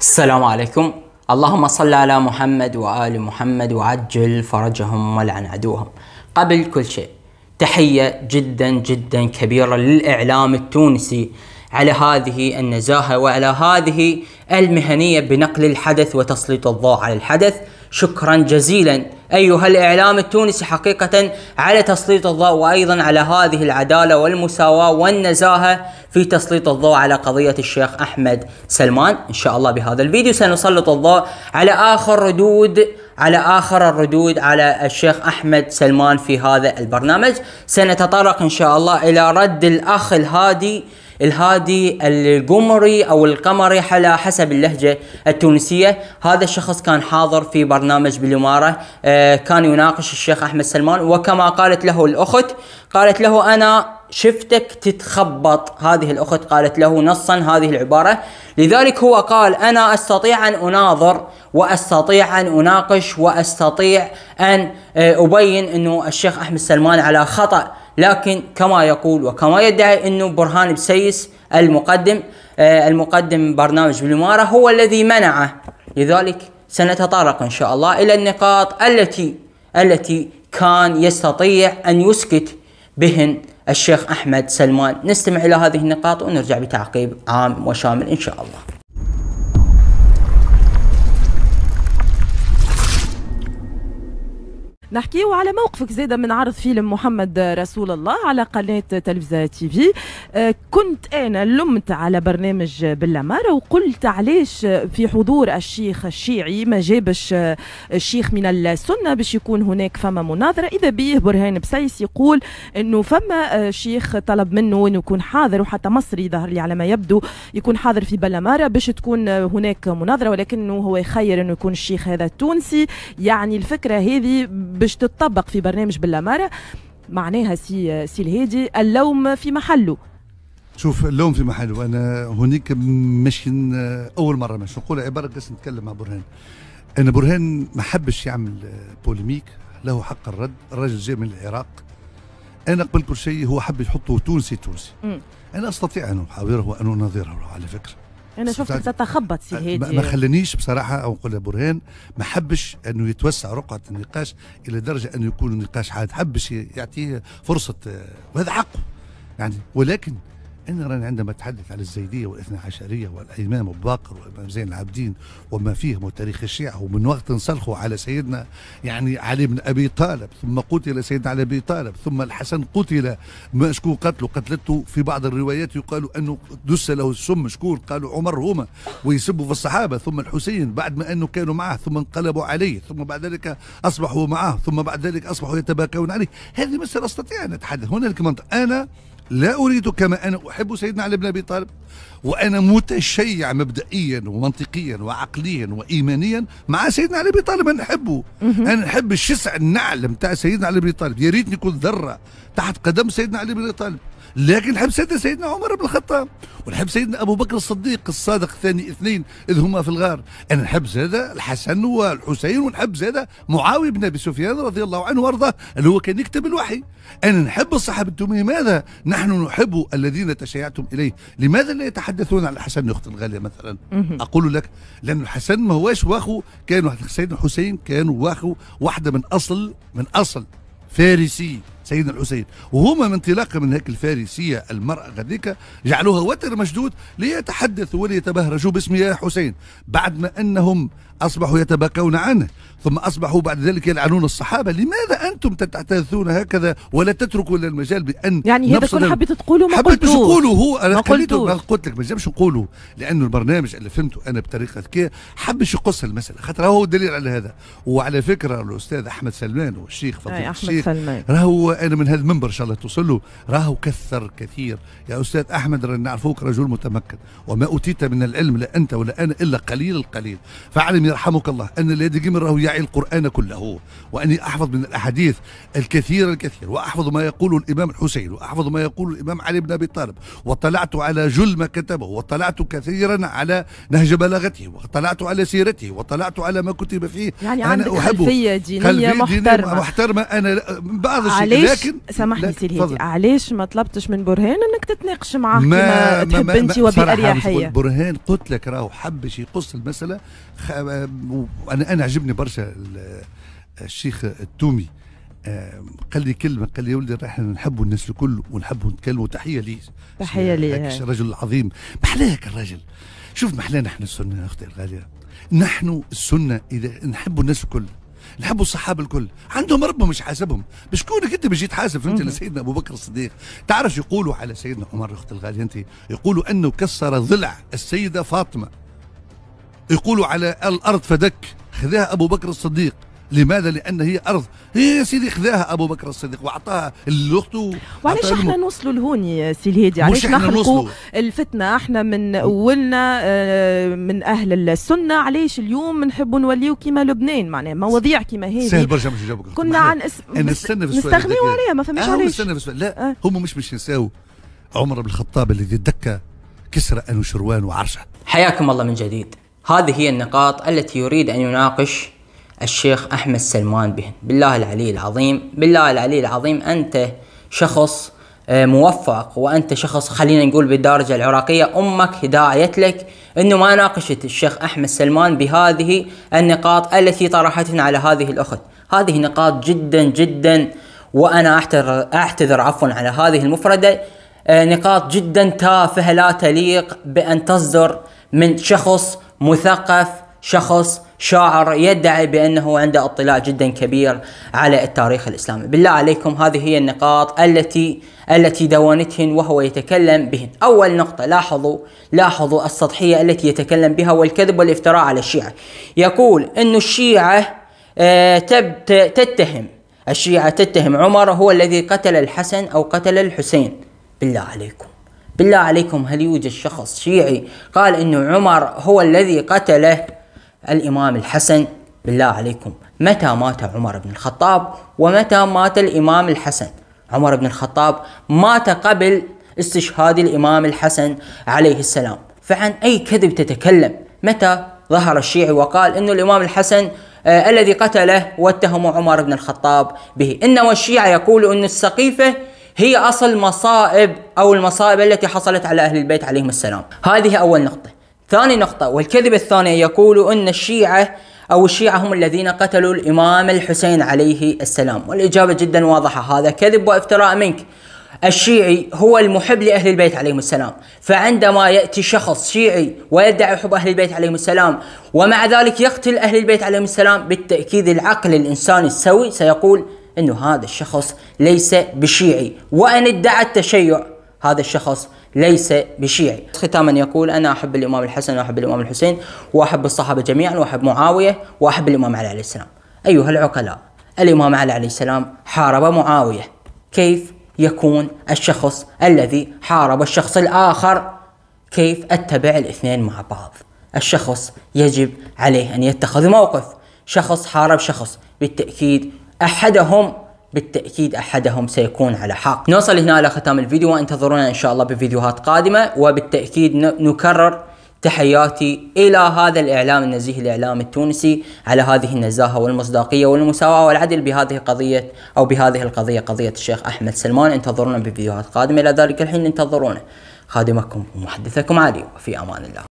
السلام عليكم اللهم صل على محمد وآل محمد وعجل فرجهم ولعن عدوهم قبل كل شيء تحية جدا جدا كبيرة للإعلام التونسي على هذه النزاهة وعلى هذه المهنية بنقل الحدث وتسليط الضوء على الحدث شكرا جزيلا أيها الإعلام التونسي حقيقة على تسليط الضوء وأيضا على هذه العدالة والمساواة والنزاهة في تسليط الضوء على قضية الشيخ أحمد سلمان إن شاء الله بهذا الفيديو سنسلط الضوء على آخر ردود على آخر الردود على الشيخ أحمد سلمان في هذا البرنامج سنتطرق إن شاء الله إلى رد الأخ الهادي الهادي القمري او القمري على حسب اللهجه التونسيه هذا الشخص كان حاضر في برنامج بالاماره آه، كان يناقش الشيخ احمد سلمان وكما قالت له الاخت قالت له انا شفتك تتخبط هذه الاخت قالت له نصا هذه العباره لذلك هو قال انا استطيع ان اناظر واستطيع ان اناقش واستطيع ان آه، ابين انه الشيخ احمد سلمان على خطا لكن كما يقول وكما يدعي انه برهان بسيس المقدم آه، المقدم برنامج بالإمارة هو الذي منعه لذلك سنتطرق إن شاء الله إلى النقاط التي التي كان يستطيع أن يسكت بهن الشيخ أحمد سلمان نستمع إلى هذه النقاط ونرجع بتعقيب عام وشامل إن شاء الله نحكيو على موقفك زاده من عرض فيلم محمد رسول الله على قناه تلفزه تي في آه، كنت انا لمت على برنامج بالاماره وقلت علاش في حضور الشيخ الشيعي ما جابش آه، الشيخ من السنه باش يكون هناك فما مناظره اذا بيه برهان بسيس يقول انه فما آه، شيخ طلب منه انه يكون حاضر وحتى مصري ظهر لي على ما يبدو يكون حاضر في بلمارة باش تكون هناك مناظره ولكنه هو يخير انه يكون الشيخ هذا التونسي يعني الفكره هذه باش تتطبق في برنامج بالاماره معناها سي سي الهادي اللوم في محله شوف اللوم في محله انا هناك مش اول مره مش نقول عباره بس نتكلم مع برهان انا برهان ما حبش يعمل بوليميك له حق الرد الرجل جاي من العراق انا قبل كل شيء هو حب يحطه تونسي تونسي م. انا استطيع ان احاوره وان اناظره على فكره انا شفتك تتخبط سي هادي آه، ما خلانيش بصراحه او نقول برهان ما حبش انه يتوسع رقعه النقاش الى درجه انه يكون النقاش حاد حبش يعطيه فرصه آه، وهذا حقه يعني ولكن إن عندما أتحدث عن الزيدية والاثنى عشرية والإمام أبو بكر والإمام زين العابدين وما فيهم وتاريخ الشيعة ومن وقت انسلخوا على سيدنا يعني علي بن أبي طالب ثم قتل سيدنا علي أبي طالب ثم الحسن قتل ما شكون قتله قتلته في بعض الروايات يقال أنه دس له السم شكون قالوا عمر هما ويسبوا في الصحابة ثم الحسين بعد ما أنه كانوا معه ثم انقلبوا عليه ثم بعد ذلك أصبحوا معه ثم بعد ذلك أصبحوا يتباكون عليه هذه مسألة أستطيع أن أتحدث هنالك منطق أنا لا أريد كما أنا أحب سيدنا علي بن أبي طالب وأنا متشيع مبدئيا ومنطقيا وعقليا وإيمانيا مع سيدنا علي بن طالب أنا احبه أنا نحب الشسع النعل متاع سيدنا علي بن طالب يا ريتني كنت ذرة تحت قدم سيدنا علي بن طالب لكن نحب سيدنا سيدنا عمر بن الخطاب ونحب سيدنا ابو بكر الصديق الصادق الثاني اثنين اذ هما في الغار انا نحب زاد الحسن والحسين ونحب زاد معاويه بن ابي سفيان رضي الله عنه وارضاه اللي هو كان يكتب الوحي انا نحب الصحابه لماذا نحن نحب الذين تشيعتم اليه لماذا لا يتحدثون عن الحسن اخت الغاليه مثلا اقول لك لان الحسن ما هواش واخو كان سيدنا حسين كان واخو واحده من اصل من اصل فارسي سيدنا الحسين وهما من انطلاقا من هيك الفارسية المرأة غديكة جعلوها وتر مشدود ليتحدثوا وليتبهرجوا باسم يا حسين بعد ما أنهم أصبحوا يتباكون عنه ثم أصبحوا بعد ذلك يلعنون الصحابة لماذا أنتم تتحدثون هكذا ولا تتركوا لنا المجال بأن يعني هذا كل حبيت تقولوا ما حبيت تقولوا هو أنا ما ما قلت لك ما جابش نقوله لأنه البرنامج اللي فهمته أنا بطريقة كي حبش يقص المسألة خاطر هو الدليل على هذا وعلى فكرة الأستاذ أحمد سلمان والشيخ فضيل الشيخ راهو انا من هذا المنبر ان شاء الله توصل له راهو كثر كثير يا استاذ احمد نعرفوك رجل متمكن وما اوتيت من العلم لا انت ولا انا الا قليل القليل فاعلم يرحمك الله ان الذي قمر راهو يعي القران كله واني احفظ من الاحاديث الكثير الكثير واحفظ ما يقول الامام الحسين واحفظ ما يقول الامام علي بن ابي طالب واطلعت على جل ما كتبه واطلعت كثيرا على نهج بلاغته واطلعت على سيرته واطلعت على ما كتب فيه يعني انا احبه خلفيه دينيه, خلفية دينية محترمه, محترمة انا بعض الشيء لكن سامحني سيدي علاش ما طلبتش من برهان انك تتناقش معاه كما تحب انت وباريحيه برهان قلت لك راهو حبش يقص المساله خ... انا انا عجبني برشا الشيخ التومي قال لي كلمه قال لي يا ولدي راح نحبوا الناس الكل ونحبوا نتكلموا تحيه ليه تحيه ليه رجل عظيم محلاك الرجل شوف محلاه نحن السنه اختي الغاليه نحن السنه اذا نحبوا الناس الكل لحبوا الصحابه الكل عندهم ربهم مش حاسبهم بشكونك انت بجيت حاسب انت لسيدنا ابو بكر الصديق تعرف يقولوا على سيدنا عمر اخت الغالي انت يقولوا انه كسر ضلع السيده فاطمه يقولوا على الارض فدك خذاها ابو بكر الصديق لماذا؟ لان هي ارض هي إيه يا سيدي خذاها ابو بكر الصديق واعطاها لاخته وعلاش احنا نوصلوا لهون يا سي الهادي علاش نخلقوا الفتنه احنا من اولنا آه، من اهل السنه علاش اليوم نحبوا نوليو كيما لبنان معناها مواضيع كيما هذه سهل برشا مش جابك كنا عن اسم نستنى في السؤال نستغنيو عليها ما فماش آه، علاش نستنى في السؤال لا أه. هم مش مش ينساو عمر بن الخطاب الذي دك كسرى انوشروان وعرشه حياكم الله من جديد هذه هي النقاط التي يريد ان يناقش الشيخ أحمد سلمان بهن بالله العلي العظيم بالله العلي العظيم أنت شخص آه، موفق وانت شخص خلينا نقول بالدرجه العراقيه امك داعيت لك انه ما ناقشت الشيخ احمد سلمان بهذه النقاط التي طرحتها على هذه الاخت، هذه نقاط جدا جدا وانا اعتذر اعتذر عفوا على هذه المفرده آه، نقاط جدا تافهه لا تليق بان تصدر من شخص مثقف شخص شاعر يدعي بانه عنده اطلاع جدا كبير على التاريخ الاسلامي، بالله عليكم هذه هي النقاط التي التي دونتهن وهو يتكلم بهن، اول نقطة لاحظوا لاحظوا السطحية التي يتكلم بها والكذب والافتراء على الشيعة، يقول ان الشيعة آه، تتهم الشيعة تتهم عمر هو الذي قتل الحسن او قتل الحسين، بالله عليكم بالله عليكم هل يوجد شخص شيعي قال ان عمر هو الذي قتله الإمام الحسن بالله عليكم متى مات عمر بن الخطاب ومتى مات الإمام الحسن عمر بن الخطاب مات قبل استشهاد الإمام الحسن عليه السلام فعن أي كذب تتكلم متى ظهر الشيعي وقال أن الإمام الحسن آه الذي قتله واتهم عمر بن الخطاب به إنما الشيعة يقول أن السقيفة هي أصل مصائب أو المصائب التي حصلت على أهل البيت عليهم السلام هذه أول نقطة ثاني نقطة والكذب الثاني يقول أن الشيعة أو الشيعة هم الذين قتلوا الإمام الحسين عليه السلام والإجابة جدا واضحة هذا كذب وافتراء منك الشيعي هو المحب لأهل البيت عليهم السلام فعندما يأتي شخص شيعي ويدعي حب أهل البيت عليهم السلام ومع ذلك يقتل أهل البيت عليهم السلام بالتأكيد العقل الإنساني السوي سيقول أنه هذا الشخص ليس بشيعي وأن ادعى التشيع هذا الشخص ليس بشيعي ختاما يقول أنا أحب الإمام الحسن وأحب الإمام الحسين وأحب الصحابة جميعا وأحب معاوية وأحب الإمام علي عليه السلام أيها العقلاء الإمام علي عليه السلام حارب معاوية كيف يكون الشخص الذي حارب الشخص الآخر كيف أتبع الاثنين مع بعض الشخص يجب عليه أن يتخذ موقف شخص حارب شخص بالتأكيد أحدهم بالتأكيد أحدهم سيكون على حق نوصل هنا إلى ختام الفيديو وانتظرونا إن شاء الله بفيديوهات قادمة وبالتأكيد نكرر تحياتي إلى هذا الإعلام النزيه الإعلام التونسي على هذه النزاهة والمصداقية والمساواة والعدل بهذه قضية أو بهذه القضية قضية الشيخ أحمد سلمان انتظرونا بفيديوهات قادمة إلى ذلك الحين انتظرونا خادمكم ومحدثكم علي وفي أمان الله